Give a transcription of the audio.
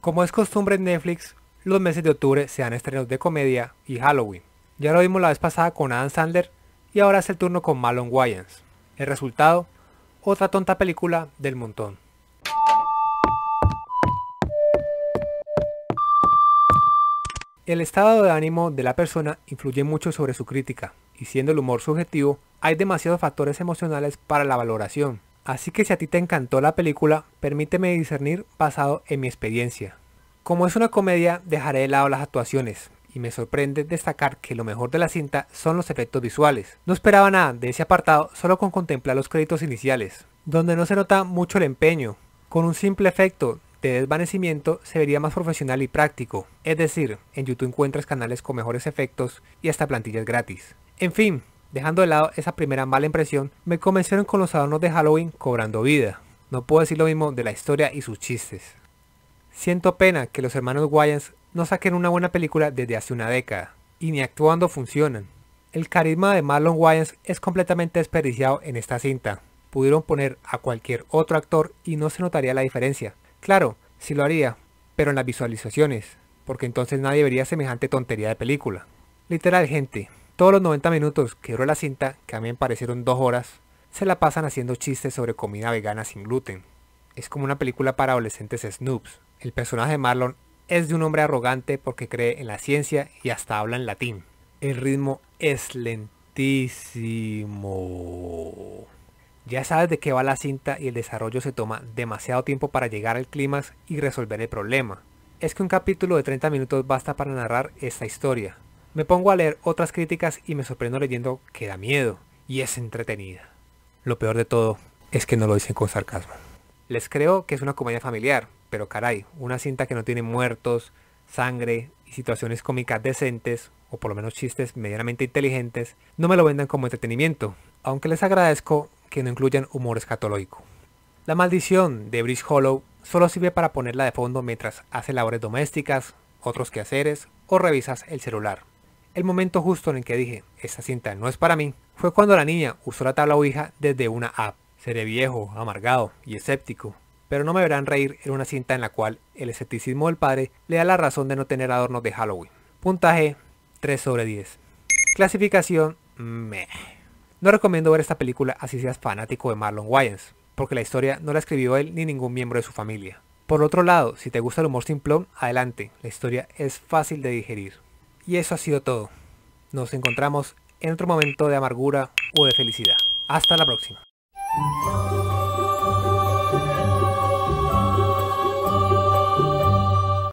Como es costumbre en Netflix, los meses de octubre se dan estrenos de comedia y Halloween. Ya lo vimos la vez pasada con Adam Sandler y ahora es el turno con Malone Wayans. El resultado, otra tonta película del montón. El estado de ánimo de la persona influye mucho sobre su crítica, y siendo el humor subjetivo, hay demasiados factores emocionales para la valoración. Así que si a ti te encantó la película, permíteme discernir basado en mi experiencia. Como es una comedia, dejaré de lado las actuaciones, y me sorprende destacar que lo mejor de la cinta son los efectos visuales. No esperaba nada de ese apartado solo con contemplar los créditos iniciales, donde no se nota mucho el empeño. Con un simple efecto de desvanecimiento se vería más profesional y práctico, es decir, en YouTube encuentras canales con mejores efectos y hasta plantillas gratis. En fin, Dejando de lado esa primera mala impresión, me convencieron con los adornos de Halloween cobrando vida. No puedo decir lo mismo de la historia y sus chistes. Siento pena que los hermanos Wayans no saquen una buena película desde hace una década, y ni actuando funcionan. El carisma de Marlon Wayans es completamente desperdiciado en esta cinta. Pudieron poner a cualquier otro actor y no se notaría la diferencia. Claro, sí lo haría, pero en las visualizaciones, porque entonces nadie vería semejante tontería de película. Literal gente, todos los 90 minutos que duró la cinta, que a mí me parecieron dos horas, se la pasan haciendo chistes sobre comida vegana sin gluten. Es como una película para adolescentes snoops. El personaje de Marlon es de un hombre arrogante porque cree en la ciencia y hasta habla en latín. El ritmo es lentísimo. Ya sabes de qué va la cinta y el desarrollo se toma demasiado tiempo para llegar al clímax y resolver el problema. Es que un capítulo de 30 minutos basta para narrar esta historia. Me pongo a leer otras críticas y me sorprendo leyendo que da miedo y es entretenida. Lo peor de todo es que no lo dicen con sarcasmo. Les creo que es una comedia familiar, pero caray, una cinta que no tiene muertos, sangre y situaciones cómicas decentes, o por lo menos chistes medianamente inteligentes, no me lo vendan como entretenimiento, aunque les agradezco que no incluyan humor escatológico. La maldición de Bridge Hollow solo sirve para ponerla de fondo mientras hace labores domésticas, otros quehaceres o revisas el celular. El momento justo en el que dije, esta cinta no es para mí, fue cuando la niña usó la tabla Ouija desde una app. Seré viejo, amargado y escéptico, pero no me verán reír en una cinta en la cual el escepticismo del padre le da la razón de no tener adornos de Halloween. Puntaje 3 sobre 10. Clasificación meh. No recomiendo ver esta película así seas fanático de Marlon Wayans, porque la historia no la escribió él ni ningún miembro de su familia. Por otro lado, si te gusta el humor simplón, adelante, la historia es fácil de digerir. Y eso ha sido todo. Nos encontramos en otro momento de amargura o de felicidad. Hasta la próxima.